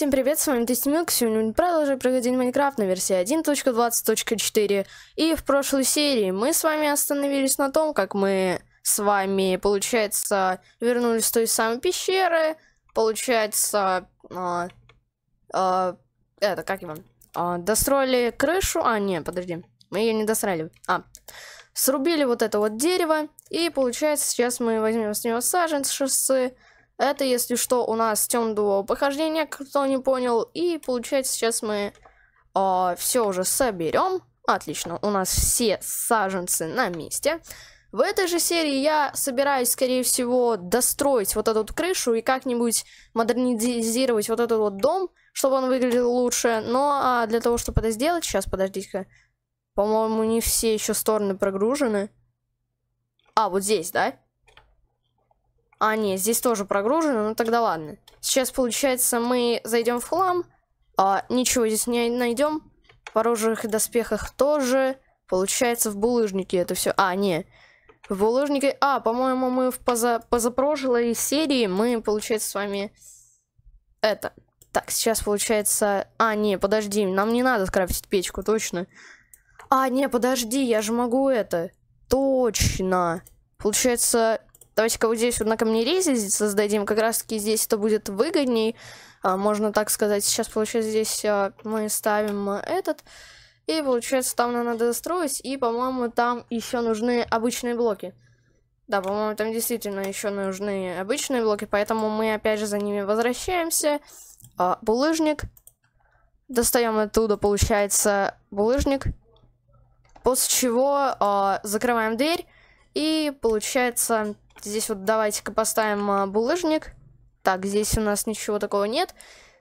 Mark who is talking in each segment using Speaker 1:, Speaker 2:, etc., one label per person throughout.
Speaker 1: всем привет, с вами Тестимилк, сегодня мы продолжим проходить Майнкрафт на версии 1.20.4 И в прошлой серии мы с вами остановились на том, как мы с вами, получается, вернулись с той самой пещеры Получается, а, а, это, как его, а, достроили крышу, а, не, подожди, мы ее не достроили А, срубили вот это вот дерево, и получается сейчас мы возьмем с него саженцы это, если что, у нас темного похождения, кто не понял. И получается, сейчас мы э, а, все уже соберем. Отлично, у нас все саженцы на месте. В этой же серии я собираюсь, скорее всего, достроить вот эту крышу и как-нибудь модернизировать вот этот вот дом, чтобы он выглядел лучше. Но ну, а для того, чтобы это сделать, сейчас, подождите-ка. По-моему, не все еще стороны прогружены. А, вот здесь, да? А, нет, здесь тоже прогружено, ну тогда ладно. Сейчас, получается, мы зайдем в хлам. А, ничего здесь не найдем. В оружиях и доспехах тоже. Получается, в булыжнике это все. А, не. В булыжнике... А, по-моему, мы в поза... позапрошлой серии мы, получается, с вами... Это. Так, сейчас, получается... А, не, подожди, нам не надо скрафтить печку, точно. А, не, подожди, я же могу это. Точно. Получается, Давайте-ка вот здесь вот на камнерезе создадим. Как раз-таки здесь это будет выгодней. А, можно так сказать. Сейчас, получается, здесь а, мы ставим этот. И, получается, там нам надо застроить И, по-моему, там еще нужны обычные блоки. Да, по-моему, там действительно еще нужны обычные блоки. Поэтому мы, опять же, за ними возвращаемся. А, булыжник. Достаем оттуда, получается, булыжник. После чего закрываем дверь. И получается Здесь вот давайте-ка поставим а, булыжник. Так, здесь у нас ничего такого нет.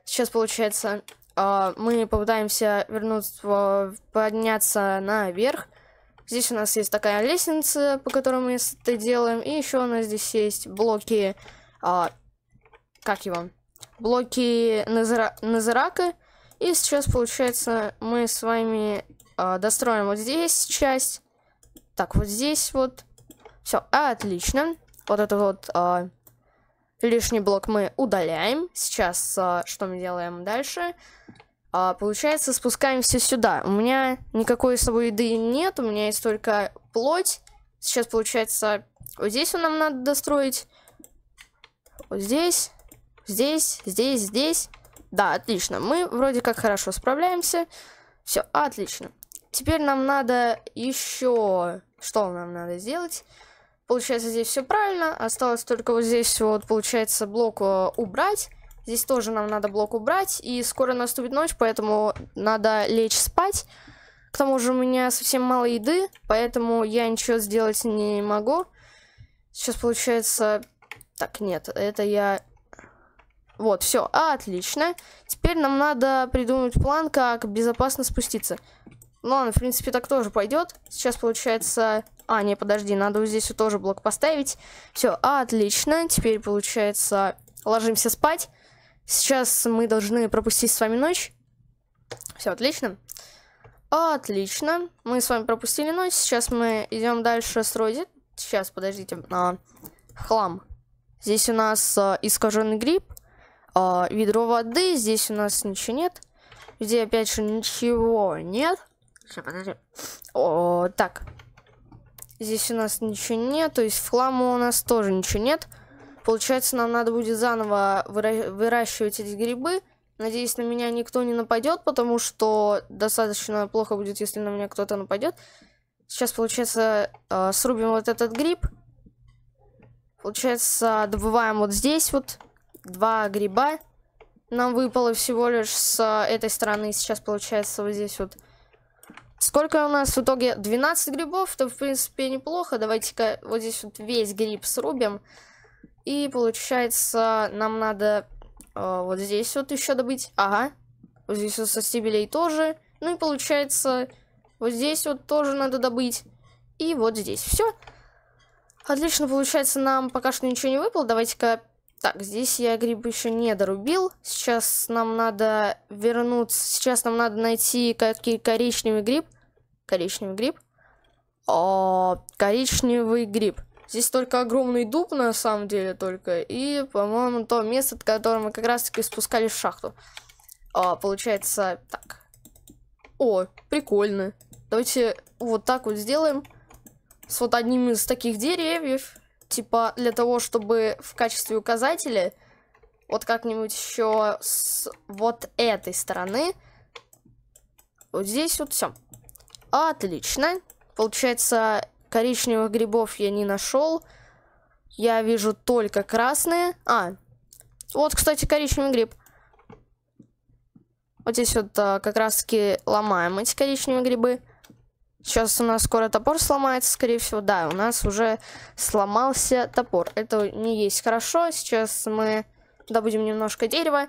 Speaker 1: Сейчас, получается, а, мы попытаемся вернуться, а, подняться наверх. Здесь у нас есть такая лестница, по которой мы это делаем. И еще у нас здесь есть блоки... А, как его? Блоки Назера... Назерака. И сейчас, получается, мы с вами э, достроим вот здесь часть. Так, вот здесь вот. Все, отлично. Вот это вот а, лишний блок мы удаляем. Сейчас а, что мы делаем дальше? А, получается, спускаемся сюда. У меня никакой с собой еды нет, у меня есть только плоть. Сейчас, получается, вот здесь нам надо достроить. Вот здесь, здесь, здесь, здесь. Да, отлично. Мы вроде как хорошо справляемся. Все, отлично. Теперь нам надо еще... Что нам надо сделать? Получается, здесь все правильно. Осталось только вот здесь вот, получается, блок э, убрать. Здесь тоже нам надо блок убрать. И скоро наступит ночь, поэтому надо лечь спать. К тому же у меня совсем мало еды, поэтому я ничего сделать не могу. Сейчас получается... Так, нет, это я... Вот, все, отлично. Теперь нам надо придумать план, как безопасно спуститься. Ну ладно, в принципе, так тоже пойдет. Сейчас, получается, а, не, подожди, надо вот здесь вот тоже блок поставить. Все, отлично. Теперь, получается, ложимся спать. Сейчас мы должны пропустить с вами ночь. Все, отлично. Отлично. Мы с вами пропустили ночь. Сейчас мы идем дальше с Рози. Сейчас, подождите. А, хлам. Здесь у нас а, искаженный гриб. А, ведро воды. Здесь у нас ничего нет. Где опять же ничего нет. Сейчас, подожди. О, так, Здесь у нас ничего нет, то есть в у нас тоже ничего нет. Получается, нам надо будет заново выра выращивать эти грибы. Надеюсь, на меня никто не нападет, потому что достаточно плохо будет, если на меня кто-то нападет. Сейчас, получается, э, срубим вот этот гриб. Получается, добываем вот здесь вот два гриба. Нам выпало всего лишь с этой стороны. Сейчас, получается, вот здесь вот Сколько у нас в итоге? 12 грибов, то в принципе неплохо. Давайте-ка вот здесь вот весь гриб срубим. И получается нам надо э, вот здесь вот еще добыть. Ага. Вот здесь вот со стебелей тоже. Ну и получается вот здесь вот тоже надо добыть. И вот здесь все. Отлично, получается нам пока что ничего не выпало. Давайте-ка так, здесь я гриб еще не дорубил. Сейчас нам надо вернуться... Сейчас нам надо найти какие коричневый гриб. Коричневый гриб. О, а, коричневый гриб. Здесь только огромный дуб, на самом деле, только. И, по-моему, то место, от которого мы как раз-таки спускались в шахту. А, получается, так. О, прикольно. Давайте вот так вот сделаем. С вот одним из таких деревьев типа, для того, чтобы в качестве указателя вот как-нибудь еще с вот этой стороны. Вот здесь вот все. Отлично. Получается, коричневых грибов я не нашел. Я вижу только красные. А, вот, кстати, коричневый гриб. Вот здесь вот а, как раз-таки ломаем эти коричневые грибы. Сейчас у нас скоро топор сломается, скорее всего. Да, у нас уже сломался топор. Это не есть хорошо. Сейчас мы добудем немножко дерева.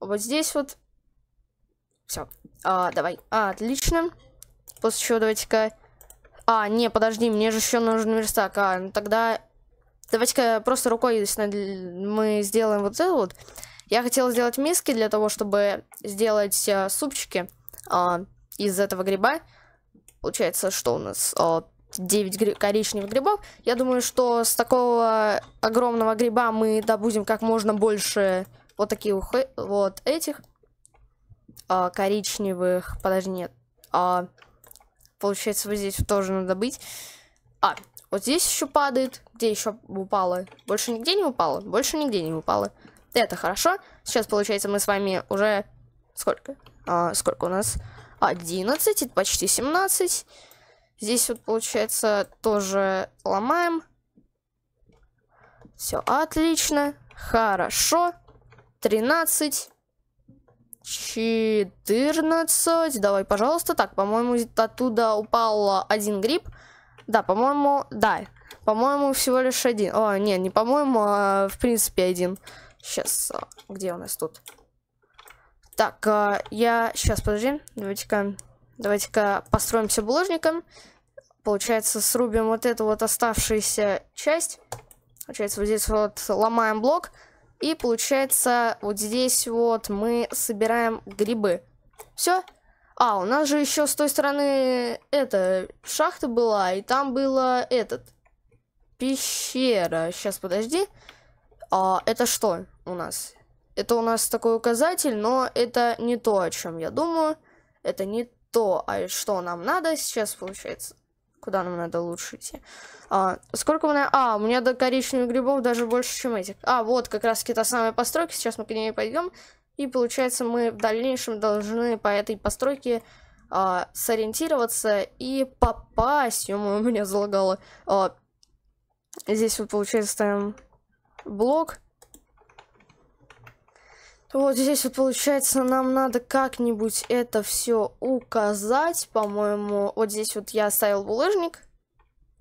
Speaker 1: Вот здесь вот. Все. А, давай. А, отлично. После чего давайте-ка... А, не, подожди, мне же еще нужен верстак. А, ну тогда... Давайте-ка просто рукой мы сделаем вот это вот. Я хотела сделать миски для того, чтобы сделать а, супчики а, из этого гриба. Получается, что у нас? 9 гри коричневых грибов. Я думаю, что с такого огромного гриба мы добудем как можно больше вот таких вот э, этих а, коричневых. Подожди, нет. А, получается, вот здесь тоже надо быть. А, вот здесь еще падает. Где еще упало? Больше нигде не упало? Больше нигде не упало. Это хорошо. Сейчас, получается, мы с вами уже... Сколько? А, сколько у нас? 11, это почти 17. Здесь вот, получается, тоже ломаем. Все, отлично. Хорошо. 13. 14. Давай, пожалуйста. Так, по-моему, оттуда упал а, один гриб. Да, по-моему, да. По-моему, всего лишь один. О, нет, не по-моему, а в принципе один. Сейчас, а, где у нас тут? Так, а, я... Сейчас, подожди. Давайте-ка... Давайте-ка построимся булыжником. Получается, срубим вот эту вот оставшуюся часть. Получается, вот здесь вот ломаем блок. И получается, вот здесь вот мы собираем грибы. Все. А, у нас же еще с той стороны это шахта была, и там было этот пещера. Сейчас, подожди. А, это что у нас? Это у нас такой указатель, но это не то, о чем я думаю. Это не то, а что нам надо сейчас, получается. Куда нам надо лучше идти? А, сколько у меня... А, у меня до коричневых грибов даже больше, чем этих. А, вот как раз какие-то самые постройки. Сейчас мы к ней пойдем. И получается, мы в дальнейшем должны по этой постройке а, сориентироваться и попасть. ё меня залагало. А, здесь вот, получается, ставим блок. Вот здесь вот получается нам надо как-нибудь это все указать, по-моему. Вот здесь вот я ставил булыжник,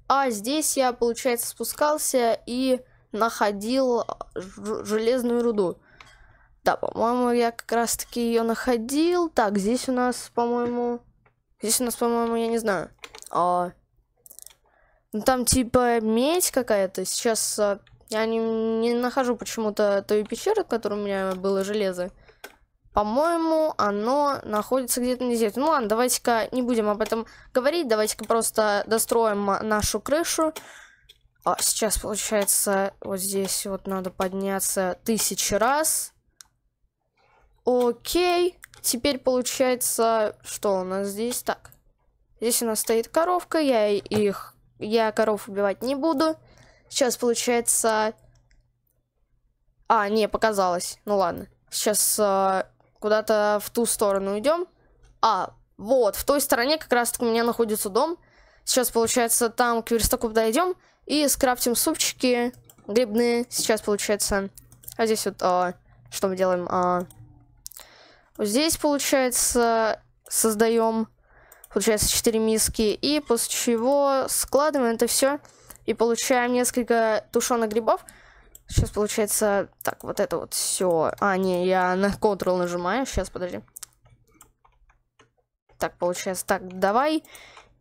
Speaker 1: а здесь я, получается, спускался и находил железную руду. Да, по-моему, я как раз-таки ее находил. Так, здесь у нас, по-моему... Здесь у нас, по-моему, я не знаю. А... Ну, там типа медь какая-то. Сейчас а, я не, не нахожу почему-то той пещеры, в которой у меня было железо. По-моему, оно находится где-то не здесь. Ну ладно, давайте-ка не будем об этом говорить. Давайте-ка просто достроим нашу крышу. А, сейчас, получается, вот здесь вот надо подняться тысячи раз. Окей. Теперь получается, что у нас здесь? Так, здесь у нас стоит коровка. Я их... Я коров убивать не буду. Сейчас получается... А, не, показалось. Ну ладно. Сейчас э, куда-то в ту сторону идем. А, вот, в той стороне как раз-таки у меня находится дом. Сейчас, получается, там к верстаку подойдем и скрафтим супчики грибные. Сейчас, получается... А здесь вот... А, что мы делаем? А, вот здесь, получается, создаем, получается, 4 миски. И после чего складываем это все и получаем несколько тушеных грибов. Сейчас получается... Так, вот это вот все. А, не, я на Ctrl нажимаю. Сейчас, подожди. Так, получается. Так, давай.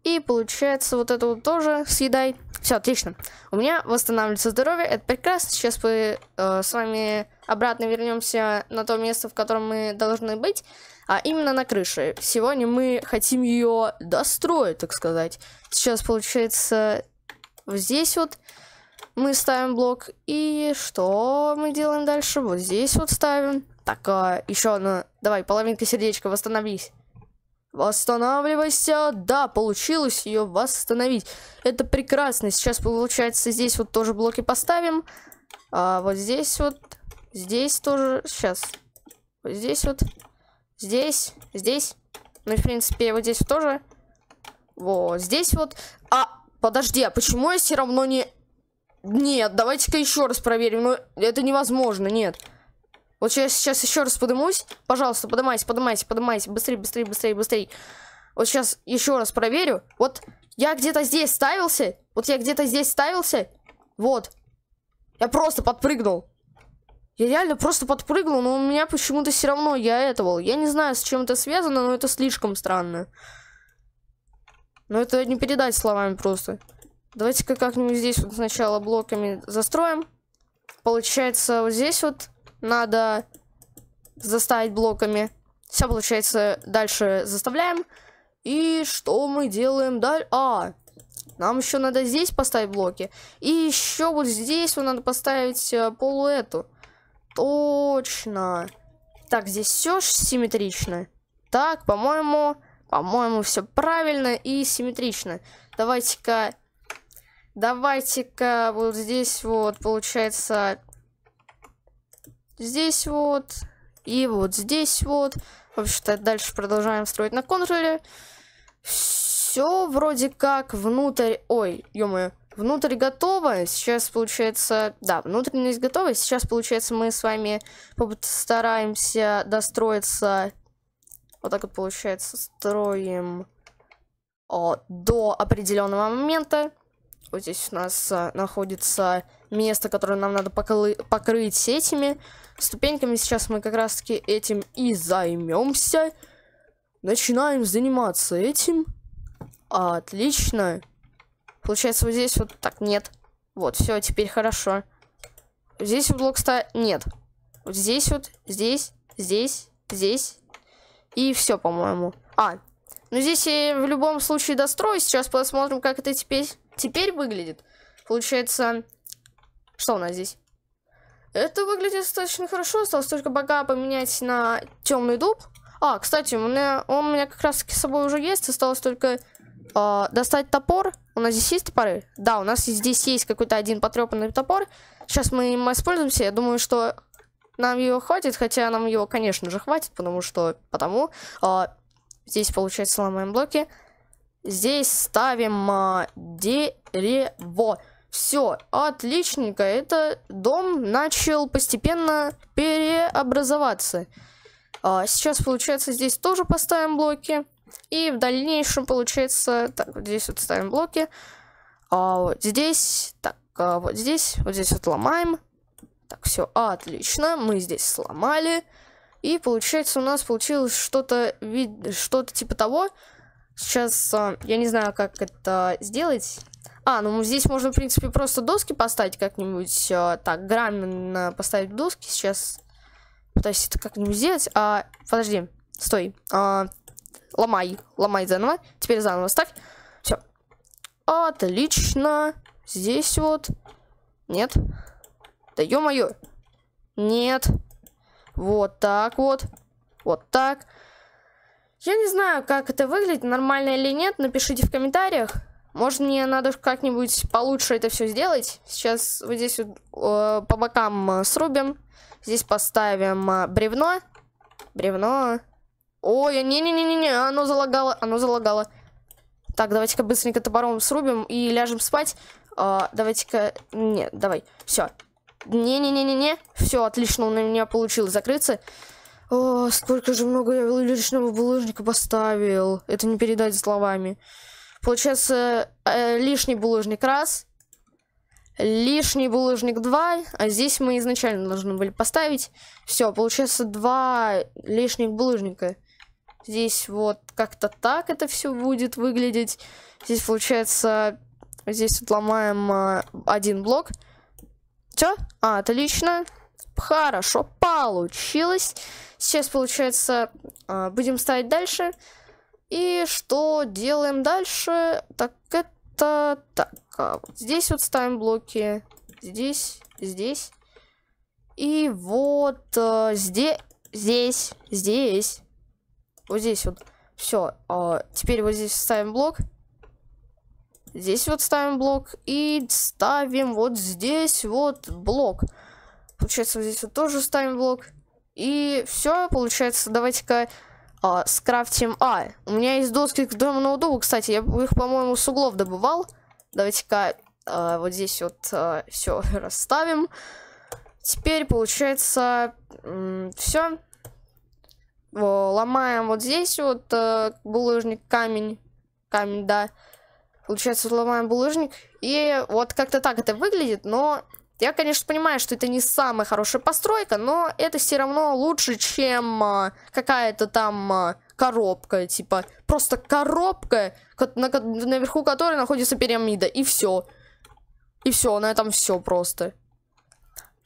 Speaker 1: И получается вот это вот тоже съедай. Все, отлично. У меня восстанавливается здоровье, это прекрасно. Сейчас мы э, с вами обратно вернемся на то место, в котором мы должны быть, а именно на крыше. Сегодня мы хотим ее достроить, так сказать. Сейчас получается вот здесь вот мы ставим блок. И что мы делаем дальше? Вот здесь вот ставим. Так, а, еще одно. Давай, половинка сердечка, восстановись. Восстанавливайся. Да, получилось ее восстановить. Это прекрасно. Сейчас, получается, здесь вот тоже блоки поставим. А вот здесь вот. Здесь тоже. Сейчас. Вот здесь вот. Здесь. Здесь. Ну и, в принципе, вот здесь вот тоже. Вот здесь вот. А Подожди, а почему я все равно не... Нет, давайте-ка еще раз проверим. Но ну, это невозможно, нет. Вот я сейчас еще раз подымусь. Пожалуйста, поднимайся, поднимайся, поднимайся. Быстрее, быстрее, быстрее, быстрее. Вот сейчас еще раз проверю. Вот я где-то здесь ставился. Вот я где-то здесь ставился. Вот. Я просто подпрыгнул. Я реально просто подпрыгнул, но у меня почему-то все равно я этого. Я не знаю, с чем это связано, но это слишком странно. Но ну, это не передать словами просто. Давайте-ка как-нибудь здесь вот сначала блоками застроим. Получается, вот здесь вот надо заставить блоками. Все, получается, дальше заставляем. И что мы делаем дальше? А, нам еще надо здесь поставить блоки. И еще вот здесь вот надо поставить э, полу эту. Точно. Так, здесь все симметрично. Так, по-моему, по-моему, все правильно и симметрично. Давайте-ка... Давайте-ка вот здесь вот, получается... Здесь вот... И вот здесь вот. В общем-то, дальше продолжаем строить на контроле. Все вроде как внутрь... Ой, ё Внутрь готово. Сейчас получается... Да, внутренность готова. Сейчас, получается, мы с вами постараемся достроиться вот так вот получается. Строим о, а, до определенного момента. Вот здесь у нас а, находится место, которое нам надо покрыть сетями. Ступеньками сейчас мы как раз таки этим и займемся. Начинаем заниматься этим. Отлично. Получается, вот здесь вот так нет. Вот, все, теперь хорошо. Здесь вот блок ста... Нет. Вот здесь вот, здесь, здесь, здесь, и все, по-моему. А, ну здесь я в любом случае дострою. Сейчас посмотрим, как это теперь, теперь выглядит. Получается, что у нас здесь? Это выглядит достаточно хорошо. Осталось только бога поменять на темный дуб. А, кстати, у меня, он у меня как раз таки с собой уже есть. Осталось только э, достать топор. У нас здесь есть топоры? Да, у нас здесь есть какой-то один потрепанный топор. Сейчас мы им воспользуемся. Я думаю, что нам его хватит, хотя нам его, конечно же, хватит, потому что, потому, а, здесь, получается, ломаем блоки, здесь ставим а, дерево. Все, отличненько, это дом начал постепенно переобразоваться. А, сейчас, получается, здесь тоже поставим блоки, и в дальнейшем, получается, так, вот здесь вот ставим блоки, а, вот здесь, так, а, вот здесь, вот здесь вот ломаем, так, все, отлично, мы здесь сломали. И получается у нас получилось что-то вид, что-то типа того. Сейчас а, я не знаю, как это сделать. А, ну здесь можно, в принципе, просто доски поставить как-нибудь. А, так, граммин поставить доски. Сейчас пытаюсь это как-нибудь сделать. А, подожди, стой. А, ломай, ломай заново. Теперь заново ставь. Все. Отлично. Здесь вот. Нет. Да ё-моё. Нет. Вот так вот. Вот так. Я не знаю, как это выглядит, нормально или нет. Напишите в комментариях. Может, мне надо как-нибудь получше это все сделать. Сейчас вот здесь вот, э, по бокам э, срубим. Здесь поставим э, бревно. Бревно. Ой, а не-не-не-не, оно залагало, оно залагало. Так, давайте-ка быстренько топором срубим и ляжем спать. Э, давайте-ка... Нет, давай. Все. Не-не-не-не-не. Все, отлично, он на меня получил. закрыться. О, сколько же много я лишнего булыжника поставил. Это не передать словами. Получается, э, лишний булыжник раз, лишний булыжник два, а здесь мы изначально должны были поставить. Все, получается два лишних булыжника. Здесь вот как-то так это все будет выглядеть. Здесь получается, здесь вот ломаем э, один блок. Все? Отлично. Хорошо, получилось. Сейчас, получается, а, будем ставить дальше. И что делаем дальше? Так, это... Так, а вот здесь вот ставим блоки. Здесь, здесь. И вот э, здесь, здесь, здесь. Вот здесь вот. Все. Э, а, теперь вот здесь ставим блок. Здесь вот ставим блок. И ставим вот здесь вот блок. Получается, вот здесь вот тоже ставим блок. И все, получается, давайте-ка а, скрафтим... А, у меня есть доски к дому ноутбуку, кстати. Я их, по-моему, с углов добывал. Давайте-ка а, вот здесь вот а, все расставим. Теперь, получается, все. Ломаем вот здесь вот а, булыжник, камень. Камень, да. Получается, ломаем булыжник. И вот как-то так это выглядит, но... Я, конечно, понимаю, что это не самая хорошая постройка, но это все равно лучше, чем а, какая-то там а, коробка, типа просто коробка, на, наверху которой находится пирамида, и все. И все, на этом все просто.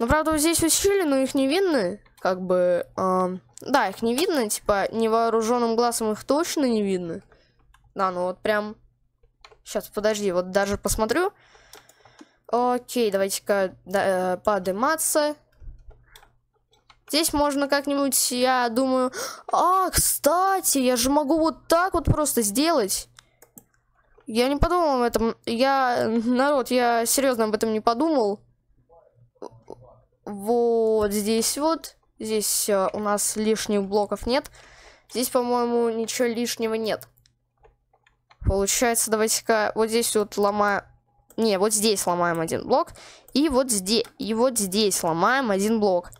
Speaker 1: Но правда, вот здесь усилили, но их не видно, как бы. Э, да, их не видно, типа невооруженным глазом их точно не видно. Да, ну вот прям Сейчас, подожди, вот даже посмотрю. Окей, давайте-ка да, э, подниматься. Здесь можно как-нибудь, я думаю... А, кстати, я же могу вот так вот просто сделать. Я не подумал об этом. Я, народ, я серьезно об этом не подумал. Вот здесь вот. Здесь э, у нас лишних блоков нет. Здесь, по-моему, ничего лишнего нет. Получается, давайте-ка вот здесь вот ломаем... Не, вот здесь ломаем один блок. И вот здесь, и вот здесь ломаем один блок.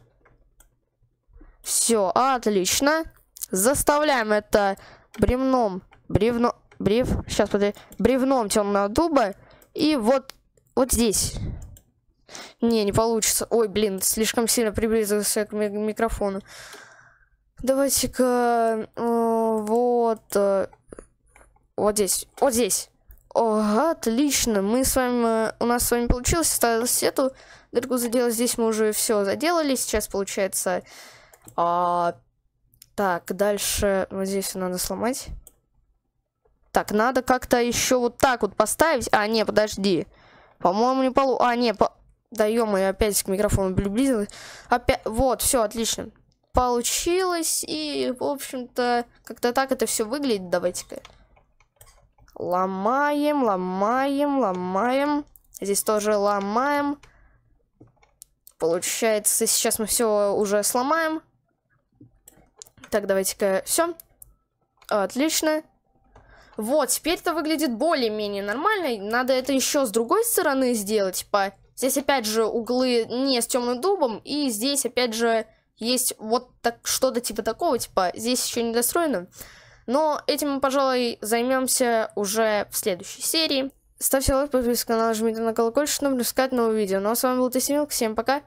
Speaker 1: Все, отлично. Заставляем это бревном, бревно, брев, сейчас, подожди, бревном темного дуба. И вот, вот здесь. Не, не получится. Ой, блин, слишком сильно приблизился к микрофону. Давайте-ка, э, вот, э, вот здесь. Вот здесь. О, отлично. Мы с вами... У нас с вами получилось. Осталось эту дырку заделать. Здесь мы уже все заделали. Сейчас получается... А, так, дальше... Вот здесь надо сломать. Так, надо как-то еще вот так вот поставить. А, не, подожди. По-моему, не полу... А, не, по... Да -мо, опять к микрофону приблизилась. Опять... Вот, все, отлично. Получилось, и, в общем-то, как-то так это все выглядит. Давайте-ка Ломаем, ломаем, ломаем. Здесь тоже ломаем. Получается, сейчас мы все уже сломаем. Так, давайте-ка все. Отлично. Вот, теперь это выглядит более-менее нормально. Надо это еще с другой стороны сделать. По... Здесь опять же углы не с темным дубом. И здесь опять же есть вот так что-то типа такого. Типа здесь еще не достроено. Но этим мы, пожалуй, займемся уже в следующей серии. Ставьте лайк, подписывайтесь на канал, жмите на колокольчик, чтобы не пропускать новые видео. Ну а с вами был Тесемилк, всем пока!